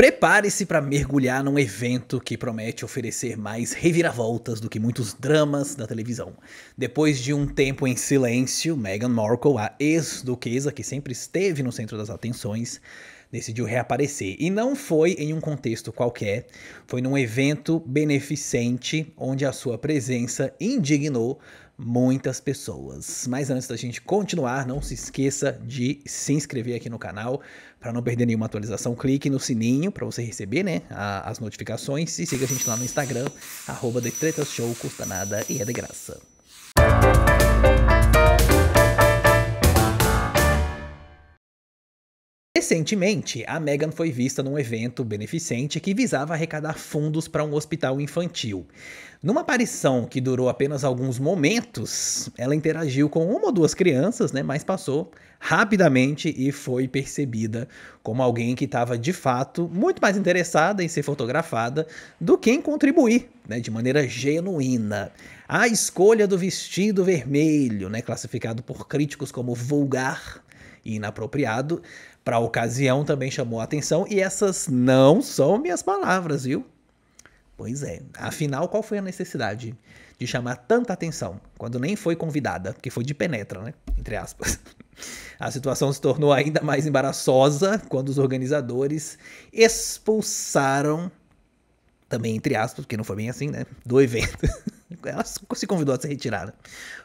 Prepare-se para mergulhar num evento que promete oferecer mais reviravoltas do que muitos dramas da televisão. Depois de um tempo em silêncio, Meghan Markle, a ex-duquesa que sempre esteve no centro das atenções, decidiu reaparecer. E não foi em um contexto qualquer, foi num evento beneficente onde a sua presença indignou muitas pessoas. Mas antes da gente continuar, não se esqueça de se inscrever aqui no canal para não perder nenhuma atualização. Clique no sininho para você receber né, a, as notificações e siga a gente lá no Instagram, arroba Show, custa nada e é de graça. Recentemente, a Meghan foi vista num evento beneficente que visava arrecadar fundos para um hospital infantil. Numa aparição que durou apenas alguns momentos, ela interagiu com uma ou duas crianças, né, mas passou rapidamente e foi percebida como alguém que estava de fato muito mais interessada em ser fotografada do que em contribuir né, de maneira genuína. A escolha do vestido vermelho, né, classificado por críticos como vulgar, e inapropriado, para a ocasião também chamou a atenção, e essas não são minhas palavras, viu? Pois é, afinal, qual foi a necessidade de chamar tanta atenção quando nem foi convidada, porque foi de penetra, né? Entre aspas. A situação se tornou ainda mais embaraçosa quando os organizadores expulsaram, também entre aspas, porque não foi bem assim, né? Do evento. Ela se convidou a ser retirada.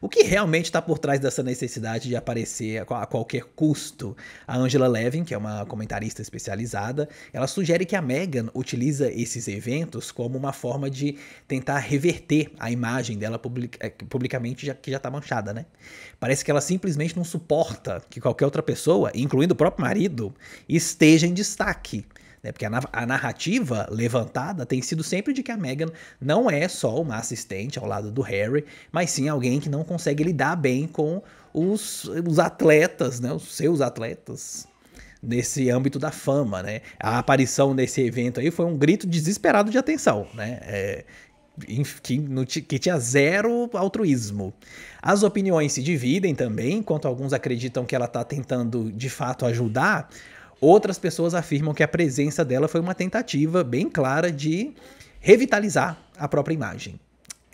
O que realmente está por trás dessa necessidade de aparecer a qualquer custo? A Angela Levin, que é uma comentarista especializada, ela sugere que a Meghan utiliza esses eventos como uma forma de tentar reverter a imagem dela é, publicamente, já, que já está manchada, né? Parece que ela simplesmente não suporta que qualquer outra pessoa, incluindo o próprio marido, esteja em destaque né? Porque a, narrativa levantada tem sido sempre de que a Meghan não é só uma assistente ao lado do Harry, mas sim alguém que não consegue lidar bem com os, os atletas, né? Os seus atletas nesse âmbito da fama, né? A aparição nesse evento aí foi um grito desesperado de atenção, né? É, que, no, que, tinha zero altruísmo. As opiniões se dividem também, enquanto alguns acreditam que ela está tentando de fato ajudar, Outras pessoas afirmam que a presença dela foi uma tentativa bem clara de revitalizar a própria imagem.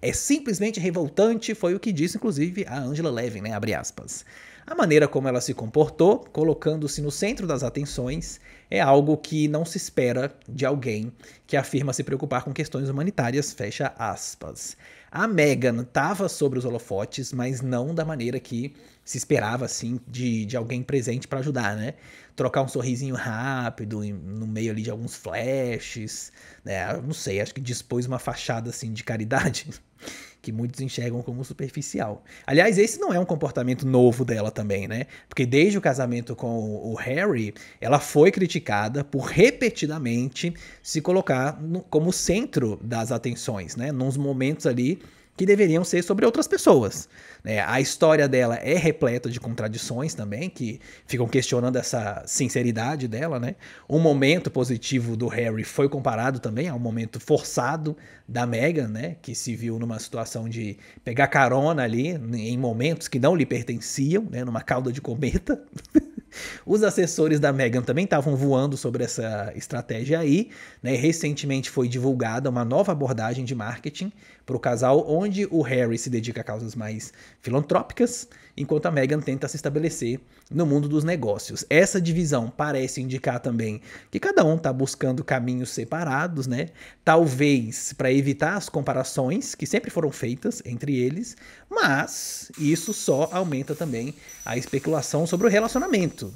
É simplesmente revoltante, foi o que disse inclusive a Angela Levin, né, abre aspas. A maneira como ela se comportou, colocando-se no centro das atenções, é algo que não se espera de alguém que afirma se preocupar com questões humanitárias, fecha aspas. A Megan estava sobre os holofotes, mas não da maneira que se esperava, assim, de, de alguém presente para ajudar, né? Trocar um sorrisinho rápido, no meio ali de alguns flashes, né? Eu não sei, acho que dispôs uma fachada, assim, de caridade. que muitos enxergam como superficial. Aliás, esse não é um comportamento novo dela também, né? Porque desde o casamento com o Harry, ela foi criticada por repetidamente se colocar no, como centro das atenções, né? Nos momentos ali que deveriam ser sobre outras pessoas. Né? a história dela é repleta de contradições também, que ficam questionando essa sinceridade dela, né? Um momento positivo do Harry foi comparado também a um momento forçado da Meghan, né? Que se viu numa situação de pegar carona ali em momentos que não lhe pertenciam, né? Numa cauda de cometa. Os assessores da Meghan também estavam voando sobre essa estratégia aí, né? Recentemente foi divulgada uma nova abordagem de marketing para o casal, onde o Harry se dedica a causas mais filantrópicas, enquanto a Meghan tenta se estabelecer no mundo dos negócios. Essa divisão parece indicar também que cada um está buscando caminhos separados, né? Talvez para evitar as comparações que sempre foram feitas entre eles, mas isso só aumenta também a especulação sobre o relacionamento.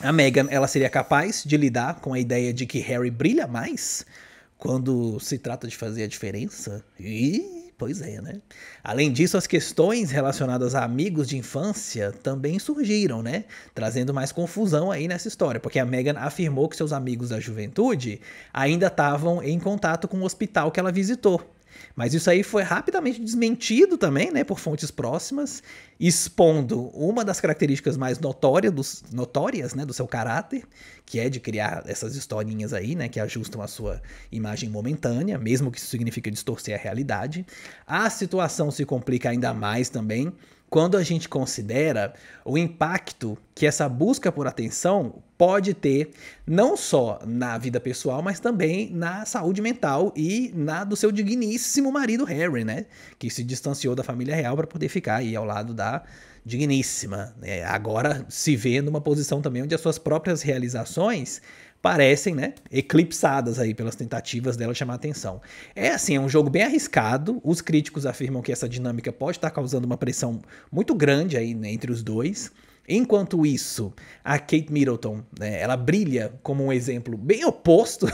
A Meghan, ela seria capaz de lidar com a ideia de que Harry brilha mais quando se trata de fazer a diferença? E pois é, né? Além disso, as questões relacionadas a amigos de infância também surgiram, né? Trazendo mais confusão aí nessa história, porque a Megan afirmou que seus amigos da juventude ainda estavam em contato com o hospital que ela visitou. Mas isso aí foi rapidamente desmentido também, né, por fontes próximas, expondo uma das características mais notórias, dos, notórias né, do seu caráter, que é de criar essas historinhas aí, né, que ajustam a sua imagem momentânea, mesmo que isso signifique distorcer a realidade. A situação se complica ainda mais também quando a gente considera o impacto que essa busca por atenção pode ter não só na vida pessoal, mas também na saúde mental e na do seu digníssimo marido Harry, né? Que se distanciou da família real para poder ficar aí ao lado da digníssima. Né? Agora se vê numa posição também onde as suas próprias realizações parecem, né, eclipsadas aí pelas tentativas dela de chamar atenção. É assim, é um jogo bem arriscado. Os críticos afirmam que essa dinâmica pode estar causando uma pressão muito grande aí né, entre os dois. Enquanto isso, a Kate Middleton, né, ela brilha como um exemplo bem oposto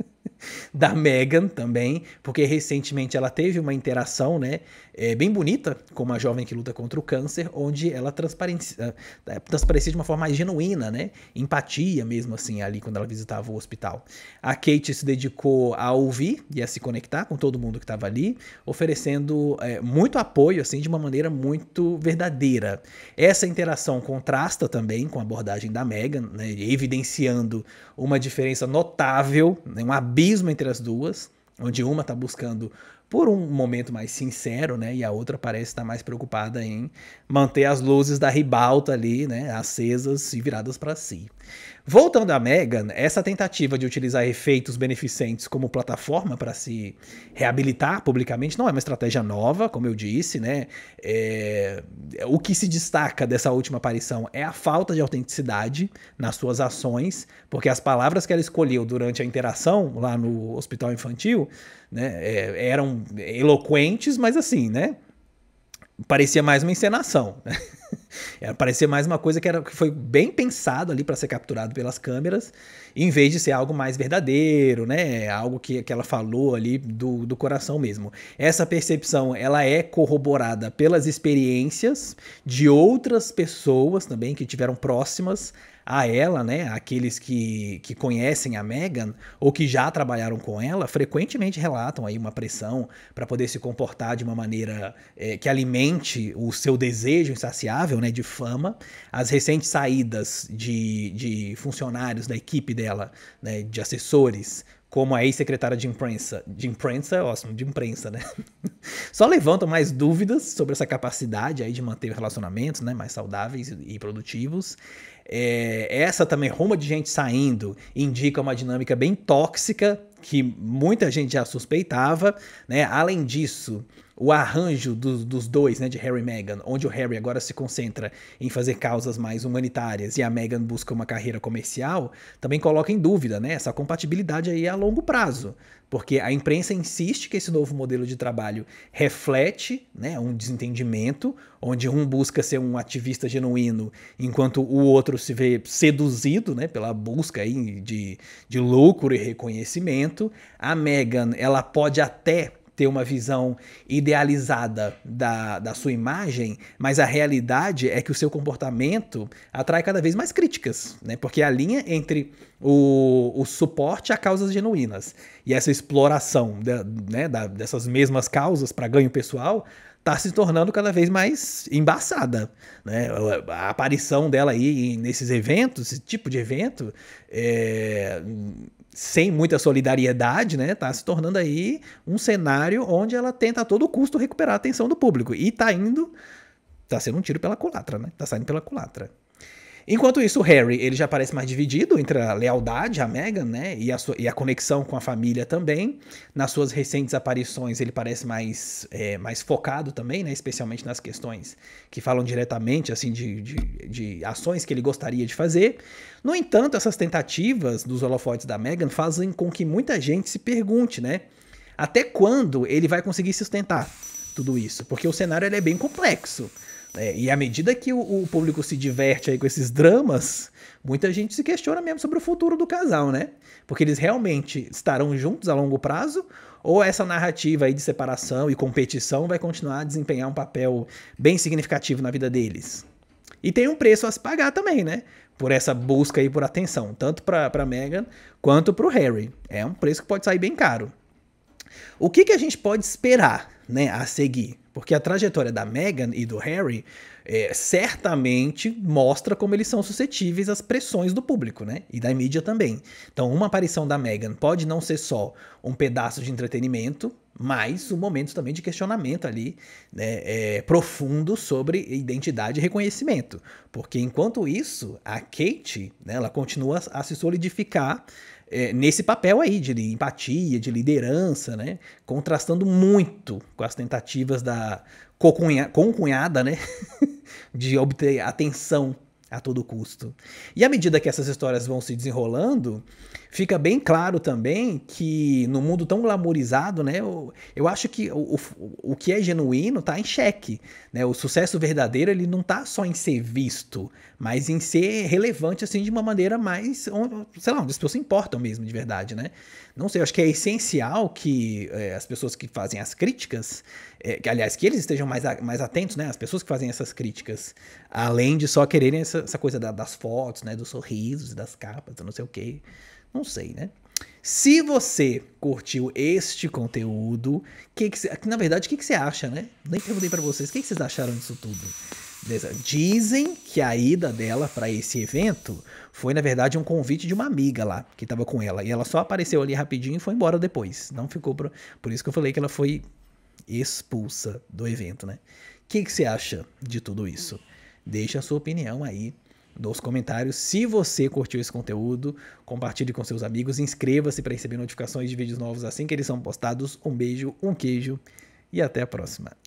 da Megan também, porque recentemente ela teve uma interação, né, é, bem bonita, com uma jovem que luta contra o câncer, onde ela transparencia, eh, é, transparecia de uma forma mais genuína, né? Empatia mesmo, assim, ali quando ela visitava o hospital. A Kate se dedicou a ouvir e a se conectar com todo mundo que estava ali, oferecendo é, muito apoio, assim, de uma maneira muito verdadeira. Essa interação contrasta também com a abordagem da Megan, né? evidenciando uma diferença notável, né? um abismo entre as duas onde uma está buscando por um momento mais sincero, né? E a outra parece estar mais preocupada em manter as luzes da ribalta ali, né? Acesas e viradas para si. Voltando à Megan, essa tentativa de utilizar efeitos beneficentes como plataforma para se reabilitar publicamente não é uma estratégia nova, como eu disse, né? É... O que se destaca dessa última aparição é a falta de autenticidade nas suas ações, porque as palavras que ela escolheu durante a interação lá no hospital infantil né, é, eram eloquentes, mas assim, né? parecia mais uma encenação. Né? Era, parecia mais uma coisa que, era, que foi bem pensado ali para ser capturado pelas câmeras, em vez de ser algo mais verdadeiro, né? Algo que, que ela falou ali do, do coração mesmo. Essa percepção ela é corroborada pelas experiências de outras pessoas também que tiveram próximas a ela, né, aqueles que, que conhecem a Megan ou que já trabalharam com ela, frequentemente relatam aí uma pressão para poder se comportar de uma maneira é, que alimente o seu desejo insaciável né, de fama. As recentes saídas de, de funcionários da equipe dela, né, de assessores, como a ex-secretária de imprensa. De imprensa é ótimo, de imprensa, né? Só levantam mais dúvidas sobre essa capacidade aí de manter relacionamentos né, mais saudáveis e produtivos. É, essa também, ruma de gente saindo, indica uma dinâmica bem tóxica, que muita gente já suspeitava. Né? Além disso, o arranjo do, dos dois, né, de Harry e Meghan, onde o Harry agora se concentra em fazer causas mais humanitárias e a Meghan busca uma carreira comercial, também coloca em dúvida, né, essa compatibilidade aí a longo prazo, porque a imprensa insiste que esse novo modelo de trabalho reflete, né, um desentendimento, onde um busca ser um ativista genuíno, enquanto o outro se vê seduzido, né, pela busca aí de, de lucro e reconhecimento. A Meghan, ela pode até ter uma visão idealizada da, da sua imagem, mas a realidade é que o seu comportamento atrai cada vez mais críticas, né? Porque a linha entre o, o suporte a causas genuínas e essa exploração né, da, dessas mesmas causas para ganho pessoal está se tornando cada vez mais embaçada. Né? A aparição dela aí nesses eventos, esse tipo de evento, é, sem muita solidariedade, né, tá se tornando aí um cenário onde ela tenta a todo custo recuperar a atenção do público e tá indo tá sendo um tiro pela culatra, né? Tá saindo pela culatra. Enquanto isso, o Harry, ele já parece mais dividido entre a lealdade à Meghan, né, e a, sua, e a conexão com a família também. Nas suas recentes aparições, ele parece mais, é, mais focado também, né, especialmente nas questões que falam diretamente, assim, de, de, de ações que ele gostaria de fazer. No entanto, essas tentativas dos holofotes da Meghan fazem com que muita gente se pergunte, né, até quando ele vai conseguir sustentar tudo isso, porque o cenário é bem complexo. É, e à medida que o, o, público se diverte aí com esses dramas, muita gente se questiona mesmo sobre o futuro do casal, né? Porque eles realmente estarão juntos a longo prazo? Ou essa narrativa aí de separação e competição vai continuar a desempenhar um papel bem significativo na vida deles? E tem um preço a se pagar também, né? Por essa busca aí por atenção, tanto para Meghan quanto para o Harry. É um preço que pode sair bem caro. O que, que a gente pode esperar né, a seguir? Porque a trajetória da Meghan e do Harry é, certamente mostra como eles são suscetíveis às pressões do público, né? E da mídia também. Então, uma aparição da Meghan pode não ser só um pedaço de entretenimento, mas um momento também de questionamento ali, né? É, profundo sobre identidade e reconhecimento. Porque enquanto isso, a Kate, né, ela continua a se solidificar é, nesse papel aí de empatia, de liderança, né? Contrastando muito com as tentativas da concunhada, né? de obter atenção a todo custo. E à medida que essas histórias vão se desenrolando, Fica bem claro também que no mundo tão glamorizado, né, eu, eu acho que o, o, o que é genuíno está em xeque. Né? O sucesso verdadeiro ele não está só em ser visto, mas em ser relevante assim de uma maneira mais, sei lá, onde as pessoas se importam mesmo de verdade, né? Não sei, eu acho que é essencial que é, as pessoas que fazem as críticas, é, que, aliás, que eles estejam mais, mais atentos, né? As pessoas que fazem essas críticas, além de só quererem essa, essa coisa da, das fotos, né? Dos sorrisos, das capas, não sei o quê. Não sei, né? Se você curtiu este conteúdo, que que cê, na verdade, o que, que você acha, né? Nem perguntei para vocês, o que, que vocês acharam disso tudo? Dizem que a ida dela para esse evento foi, na verdade, um convite de uma amiga lá, que estava com ela. E ela só apareceu ali rapidinho e foi embora depois. Não ficou. Por isso que eu falei que ela foi expulsa do evento, né? O que, que você acha de tudo isso? Deixa a sua opinião aí nos comentários. Se você curtiu esse conteúdo, compartilhe com seus amigos, inscreva-se para receber notificações de vídeos novos assim que eles são postados. Um beijo, um queijo e até a próxima.